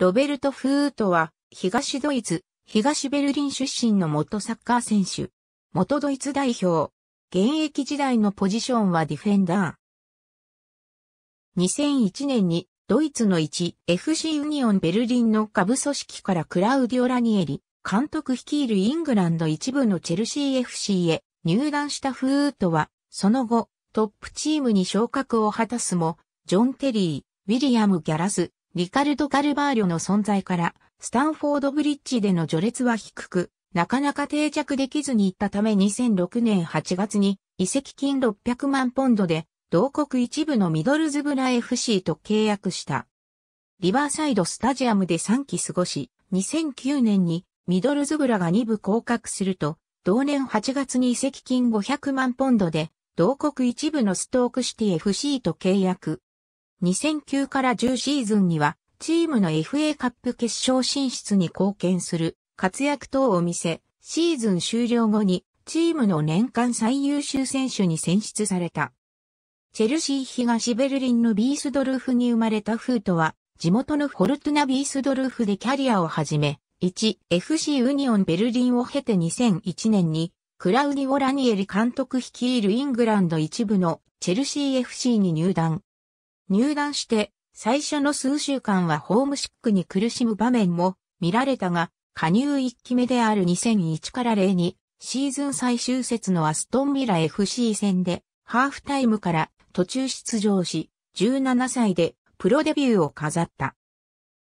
ロベルト・フートは、東ドイツ、東ベルリン出身の元サッカー選手。元ドイツ代表。現役時代のポジションはディフェンダー。2001年に、ドイツの1 FC ユニオンベルリンの下部組織からクラウディオ・ラニエリ、監督率いるイングランド一部のチェルシー FC へ入団したフートは、その後、トップチームに昇格を果たすも、ジョン・テリー、ウィリアム・ギャラス、リカルド・カルバーリョの存在から、スタンフォードブリッジでの序列は低く、なかなか定着できずに行ったため2006年8月に、移籍金600万ポンドで、同国一部のミドルズブラ FC と契約した。リバーサイドスタジアムで3期過ごし、2009年にミドルズブラが2部降格すると、同年8月に移籍金500万ポンドで、同国一部のストークシティ FC と契約。2009から10シーズンには、チームの FA カップ決勝進出に貢献する活躍等を見せ、シーズン終了後にチームの年間最優秀選手に選出された。チェルシー東ベルリンのビースドルフに生まれたフートは、地元のフォルトゥナビースドルフでキャリアを始め、1、FC ユニオンベルリンを経て2001年に、クラウディ・オラニエリ監督率いるイングランド一部のチェルシー FC に入団。入団して最初の数週間はホームシックに苦しむ場面も見られたが、加入1期目である2001から0にシーズン最終節のアストンビラ FC 戦でハーフタイムから途中出場し、17歳でプロデビューを飾った。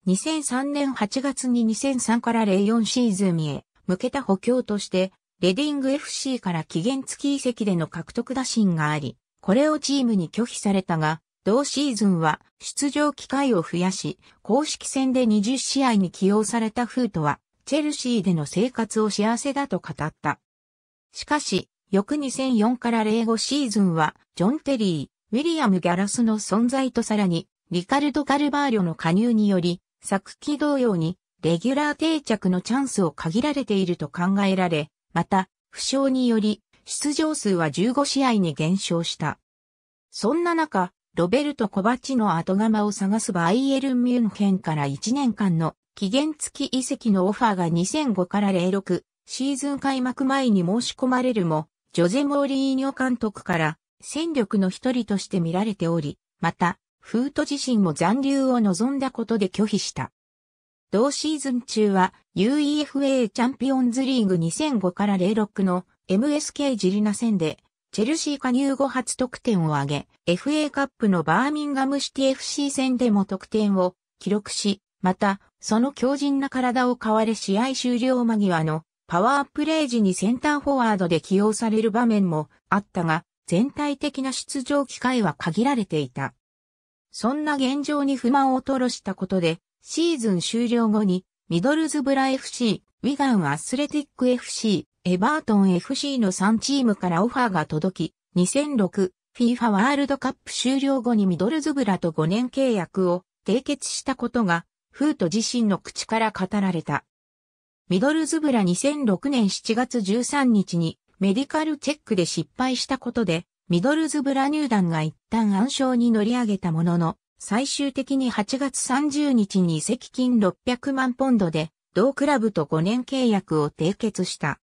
2003年8月に2003から04シーズンへ向けた補強として、レディング FC から期限付き移籍での獲得打診があり、これをチームに拒否されたが、同シーズンは出場機会を増やし、公式戦で20試合に起用されたフートは、チェルシーでの生活を幸せだと語った。しかし、翌2004から05シーズンは、ジョン・テリー、ウィリアム・ギャラスの存在とさらに、リカルド・カルバーリョの加入により、昨季同様に、レギュラー定着のチャンスを限られていると考えられ、また、負傷により、出場数は15試合に減少した。そんな中、ロベルト・コバチの後釜を探すバイエルン・ミュンヘンから1年間の期限付き移籍のオファーが2005から06シーズン開幕前に申し込まれるも、ジョゼ・モーリーニョ監督から戦力の一人として見られており、また、フート自身も残留を望んだことで拒否した。同シーズン中は UEFA チャンピオンズリーグ2005から06の MSK ジリナ戦でチェルシー加入後初得点を挙げ、FA カップのバーミンガムシティ FC 戦でも得点を記録し、また、その強靭な体を買われ試合終了間際のパワープレイ時にセンターフォワードで起用される場面もあったが、全体的な出場機会は限られていた。そんな現状に不満を吐露したことで、シーズン終了後に、ミドルズブラ FC、ウィガンアスレティック FC、エバートン FC の3チームからオファーが届き、2006、FIFA ワールドカップ終了後にミドルズブラと5年契約を締結したことが、フート自身の口から語られた。ミドルズブラ2006年7月13日にメディカルチェックで失敗したことで、ミドルズブラ入団が一旦暗礁に乗り上げたものの、最終的に8月30日に移籍金600万ポンドで、同クラブと5年契約を締結した。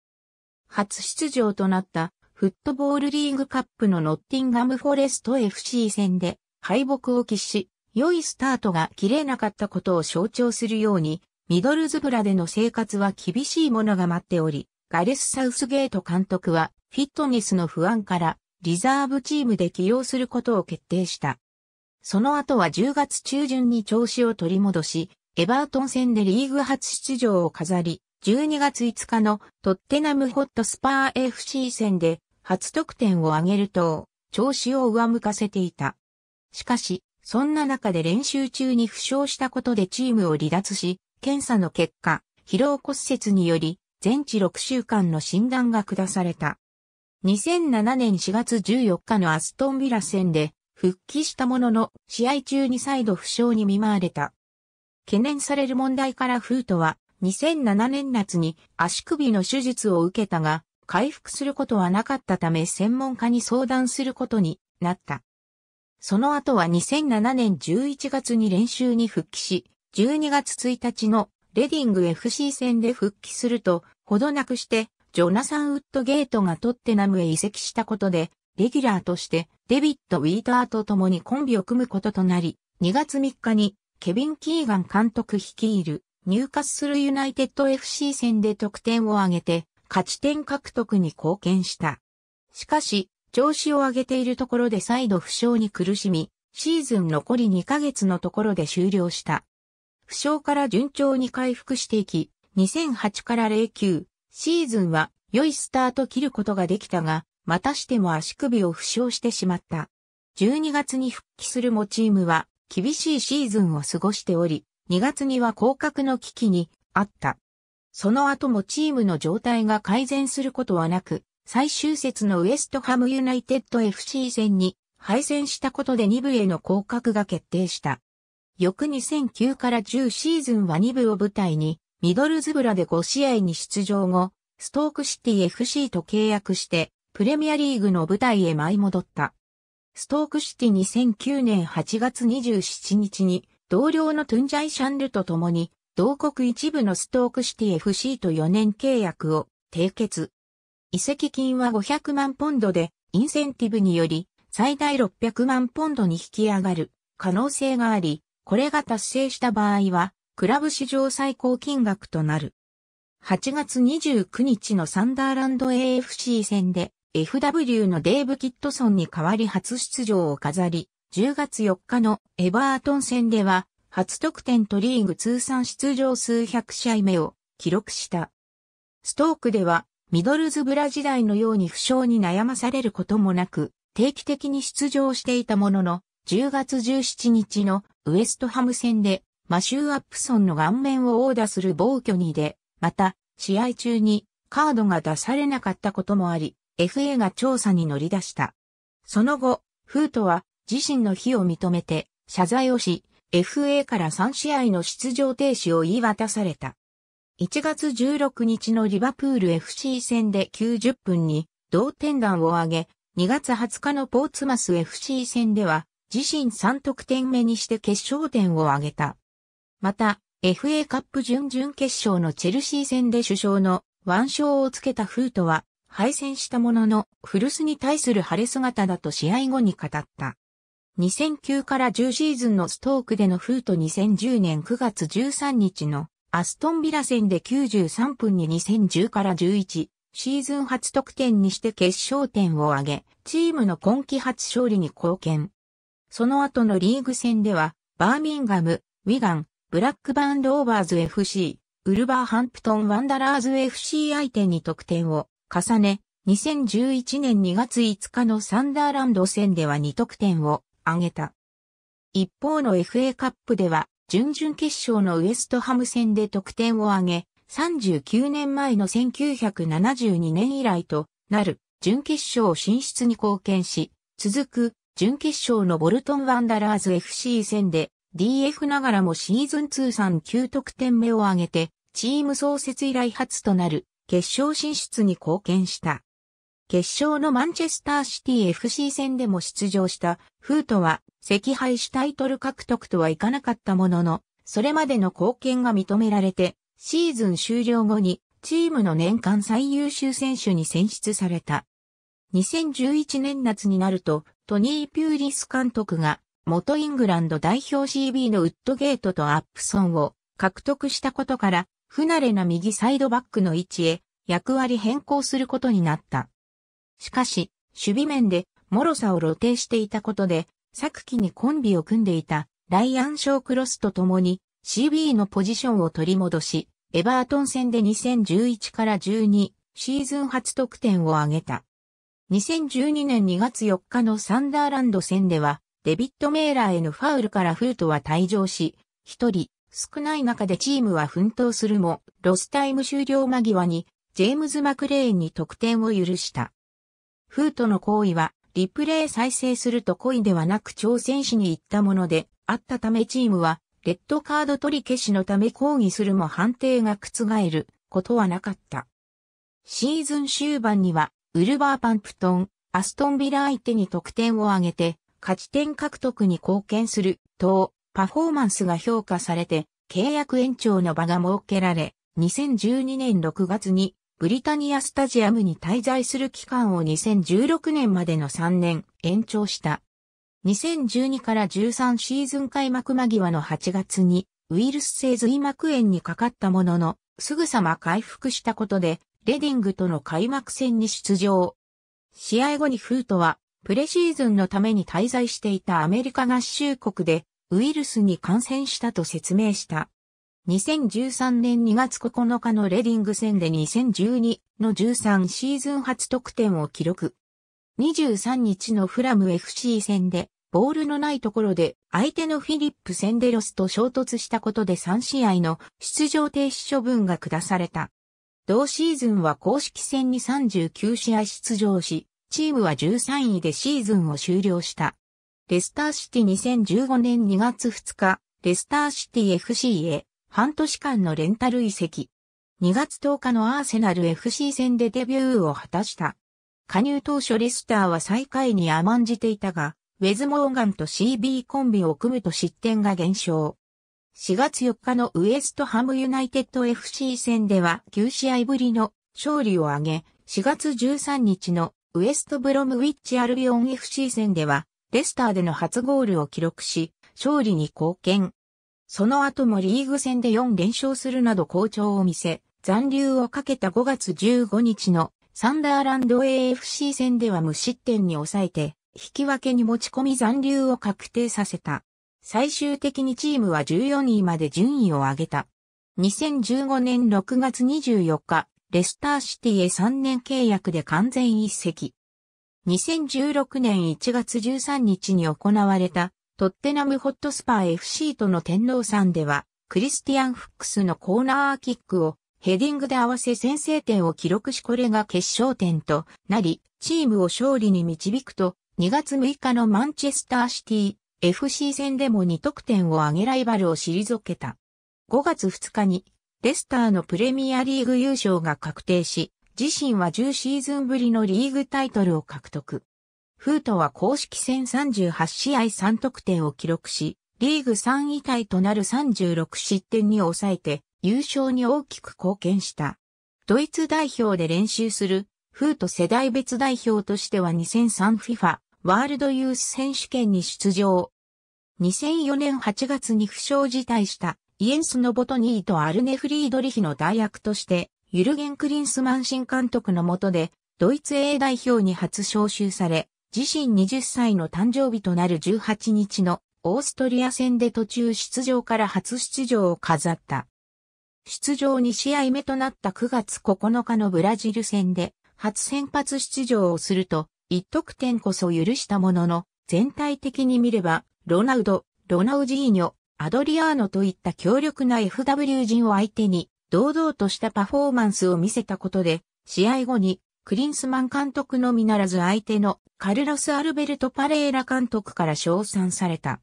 初出場となったフットボールリーグカップのノッティンガムフォレスト FC 戦で敗北を喫し、良いスタートが切れなかったことを象徴するように、ミドルズブラでの生活は厳しいものが待っており、ガレス・サウスゲート監督はフィットネスの不安からリザーブチームで起用することを決定した。その後は10月中旬に調子を取り戻し、エバートン戦でリーグ初出場を飾り、12月5日のトッテナムホットスパー FC 戦で初得点を挙げると、調子を上向かせていた。しかし、そんな中で練習中に負傷したことでチームを離脱し、検査の結果、疲労骨折により、全治6週間の診断が下された。2007年4月14日のアストンビラ戦で、復帰したものの、試合中に再度負傷に見舞われた。懸念される問題からフートは、2007年夏に足首の手術を受けたが、回復することはなかったため専門家に相談することになった。その後は2007年11月に練習に復帰し、12月1日のレディング FC 戦で復帰すると、ほどなくして、ジョナサン・ウッドゲートがトッテナムへ移籍したことで、レギュラーとしてデビッド・ウィーターと共にコンビを組むこととなり、2月3日にケビン・キーガン監督率いる入荷するユナイテッド FC 戦で得点を挙げて、勝ち点獲得に貢献した。しかし、調子を上げているところで再度負傷に苦しみ、シーズン残り2ヶ月のところで終了した。負傷から順調に回復していき、2008から09、シーズンは良いスタート切ることができたが、またしても足首を負傷してしまった。12月に復帰するもチームは厳しいシーズンを過ごしており、2月には降格の危機にあった。その後もチームの状態が改善することはなく、最終節のウエストハムユナイテッド FC 戦に敗戦したことで2部への降格が決定した。翌2009から10シーズンは2部を舞台に、ミドルズブラで5試合に出場後、ストークシティ FC と契約して、プレミアリーグの舞台へ舞い戻った。ストークシティ2009年8月27日に同僚のトゥンジャイ・シャンルと共に、同国一部のストークシティ FC と4年契約を締結。移籍金は500万ポンドで、インセンティブにより、最大600万ポンドに引き上がる可能性があり、これが達成した場合は、クラブ史上最高金額となる。8月29日のサンダーランド AFC 戦で、FW のデーブ・キットソンに代わり初出場を飾り、10月4日のエバートン戦では、初得点とリーグ通算出場数百試合目を記録した。ストークでは、ミドルズブラ時代のように負傷に悩まされることもなく、定期的に出場していたものの、10月17日のウエストハム戦で、マシュー・アップソンの顔面を殴打する暴挙にで、また、試合中にカードが出されなかったこともあり、FA が調査に乗り出した。その後、フートは自身の非を認めて謝罪をし、FA から3試合の出場停止を言い渡された。1月16日のリバプール FC 戦で90分に同点弾を挙げ、2月20日のポーツマス FC 戦では自身3得点目にして決勝点を挙げた。また、FA カップ準々決勝のチェルシー戦で首相の腕章をつけたフートは敗戦したものの古巣に対する晴れ姿だと試合後に語った。2009から10シーズンのストークでのフート2010年9月13日のアストンビラ戦で93分に2010から11シーズン初得点にして決勝点を挙げ、チームの今季初勝利に貢献。その後のリーグ戦では、バーミンガム、ウィガン、ブラックバーンドオーバーズ FC、ウルバーハンプトンワンダラーズ FC 相手に得点を重ね、2011年2月5日のサンダーランド戦では2得点を挙げた。一方の FA カップでは、準々決勝のウエストハム戦で得点を挙げ、39年前の1972年以来となる準決勝進出に貢献し、続く準決勝のボルトンワンダラーズ FC 戦で DF ながらもシーズン通算9得点目を挙げて、チーム創設以来初となる決勝進出に貢献した。決勝のマンチェスターシティ FC 戦でも出場したフートは赤敗しタイトル獲得とはいかなかったものの、それまでの貢献が認められて、シーズン終了後にチームの年間最優秀選手に選出された。2011年夏になると、トニー・ピューリス監督が、元イングランド代表 CB のウッドゲートとアップソンを獲得したことから、不慣れな右サイドバックの位置へ役割変更することになった。しかし、守備面で脆さを露呈していたことで、昨季にコンビを組んでいたライアン・ショークロスと共に CB のポジションを取り戻し、エバートン戦で2011から12シーズン初得点を挙げた。2012年2月4日のサンダーランド戦では、デビット・メーラーへのファウルからフートは退場し、一人、少ない中でチームは奮闘するも、ロスタイム終了間際に、ジェームズ・マクレーンに得点を許した。フートの行為は、リプレイ再生すると故意ではなく挑戦しに行ったもので、あったためチームは、レッドカード取り消しのため抗議するも判定が覆ることはなかった。シーズン終盤には、ウルバーパンプトン、アストンビラ相手に得点を挙げて、勝ち点獲得に貢献する、等、パフォーマンスが評価されて、契約延長の場が設けられ、2012年6月にブリタニアスタジアムに滞在する期間を2016年までの3年延長した。2012から13シーズン開幕間際の8月にウイルス性髄膜炎にかかったものの、すぐさま回復したことで、レディングとの開幕戦に出場。試合後にフートは、プレシーズンのために滞在していたアメリカ合衆国で、ウイルスに感染したと説明した。2013年2月9日のレディング戦で2012の13シーズン初得点を記録。23日のフラム FC 戦で、ボールのないところで相手のフィリップ・センデロスと衝突したことで3試合の出場停止処分が下された。同シーズンは公式戦に39試合出場し、チームは13位でシーズンを終了した。レスターシティ2015年2月2日、レスターシティ FC へ半年間のレンタル移籍。2月10日のアーセナル FC 戦でデビューを果たした。加入当初レスターは最下位に甘んじていたが、ウェズ・モーガンと CB コンビを組むと失点が減少。4月4日のウエストハムユナイテッド FC 戦では9試合ぶりの勝利を挙げ、4月13日のウエストブロムウィッチアルビオン FC 戦では、レスターでの初ゴールを記録し、勝利に貢献。その後もリーグ戦で4連勝するなど好調を見せ、残留をかけた5月15日のサンダーランド AFC 戦では無失点に抑えて、引き分けに持ち込み残留を確定させた。最終的にチームは14位まで順位を上げた。2015年6月24日、レスターシティへ3年契約で完全一席。2016年1月13日に行われたトッテナムホットスパー FC との天皇さんでは、クリスティアン・フックスのコーナーキックをヘディングで合わせ先制点を記録しこれが決勝点となり、チームを勝利に導くと、2月6日のマンチェスターシティ FC 戦でも2得点を挙げライバルを退けた。5月2日にレスターのプレミアリーグ優勝が確定し、自身は10シーズンぶりのリーグタイトルを獲得。フートは公式戦38試合3得点を記録し、リーグ3位タイとなる36失点に抑えて、優勝に大きく貢献した。ドイツ代表で練習する、フート世代別代表としては 2003FIFA ワールドユース選手権に出場。2004年8月に負傷辞退したイエンス・ノボトニーとアルネ・フリードリヒの代役として、ユルゲン・クリンスマン新監督の下で、ドイツ A 代表に初招集され、自身20歳の誕生日となる18日のオーストリア戦で途中出場から初出場を飾った。出場2試合目となった9月9日のブラジル戦で初先発出場をすると1得点こそ許したものの全体的に見ればロナウド、ロナウジーニョ、アドリアーノといった強力な FW 陣を相手に堂々としたパフォーマンスを見せたことで試合後にクリンスマン監督のみならず相手のカルロス・アルベルト・パレーラ監督から称賛された。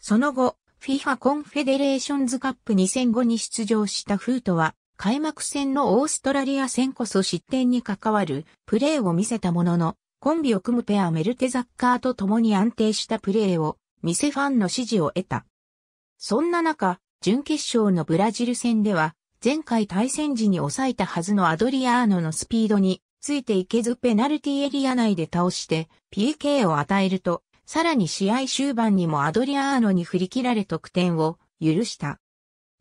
その後、FIFA コンフェデレーションズカップ2005に出場したフートは、開幕戦のオーストラリア戦こそ失点に関わるプレーを見せたものの、コンビを組むペアメルテザッカーと共に安定したプレーを見せファンの支持を得た。そんな中、準決勝のブラジル戦では、前回対戦時に抑えたはずのアドリアーノのスピードについていけずペナルティエリア内で倒して PK を与えると、さらに試合終盤にもアドリアーノに振り切られ得点を許した。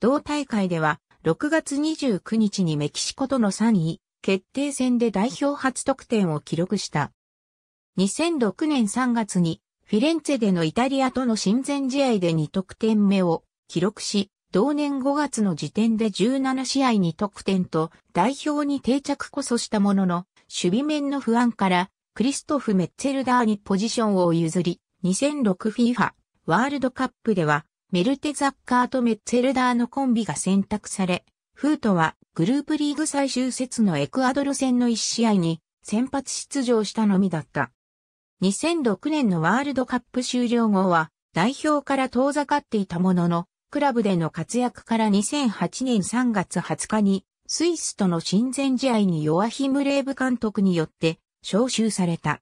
同大会では6月29日にメキシコとの3位決定戦で代表初得点を記録した。2006年3月にフィレンツェでのイタリアとの親善試合で2得点目を記録し、同年5月の時点で17試合に得点と代表に定着こそしたものの、守備面の不安から、クリストフ・メッツェルダーにポジションを譲り、2006FIFA ワールドカップでは、メルテザッカーとメッツェルダーのコンビが選択され、フートはグループリーグ最終節のエクアドル戦の1試合に先発出場したのみだった。2006年のワールドカップ終了後は代表から遠ざかっていたものの、クラブでの活躍から2008年3月20日にスイスとの親善試合にヨアヒムレーブ監督によって招集された。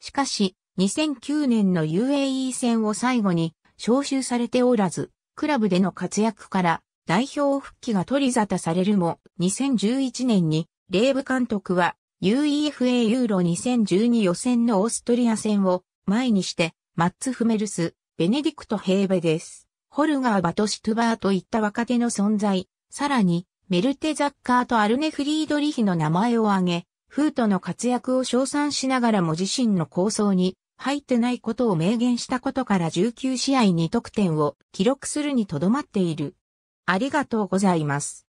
しかし、2009年の UAE 戦を最後に招集されておらず、クラブでの活躍から代表復帰が取り沙汰されるも、2011年にレーブ監督は UEFA ユーロ2012予選のオーストリア戦を前にして、マッツ・フメルス、ベネディクト・ヘーベです。ホルガー・バトシトゥバーといった若手の存在、さらにメルテザッカーとアルネ・フリードリヒの名前を挙げ、フートの活躍を称賛しながらも自身の構想に入ってないことを明言したことから19試合に得点を記録するにとどまっている。ありがとうございます。